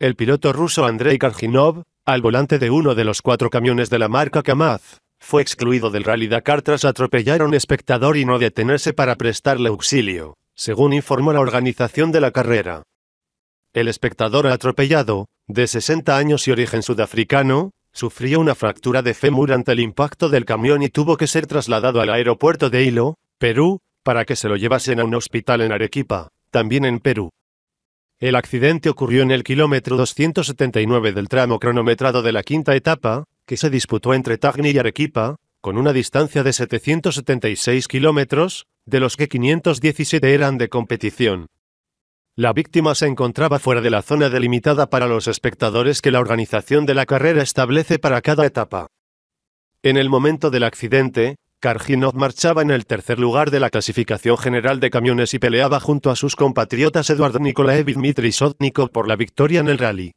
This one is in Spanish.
el piloto ruso Andrei Karginov, al volante de uno de los cuatro camiones de la marca Kamaz, fue excluido del Rally Dakar tras atropellar a un espectador y no detenerse para prestarle auxilio, según informó la organización de la carrera. El espectador atropellado, de 60 años y origen sudafricano, sufrió una fractura de fémur ante el impacto del camión y tuvo que ser trasladado al aeropuerto de Hilo, Perú, para que se lo llevasen a un hospital en Arequipa, también en Perú. El accidente ocurrió en el kilómetro 279 del tramo cronometrado de la quinta etapa, que se disputó entre Tagni y Arequipa, con una distancia de 776 kilómetros, de los que 517 eran de competición. La víctima se encontraba fuera de la zona delimitada para los espectadores que la organización de la carrera establece para cada etapa. En el momento del accidente, Karginov marchaba en el tercer lugar de la clasificación general de camiones y peleaba junto a sus compatriotas Eduard y Dmitry Sotnikov por la victoria en el rally.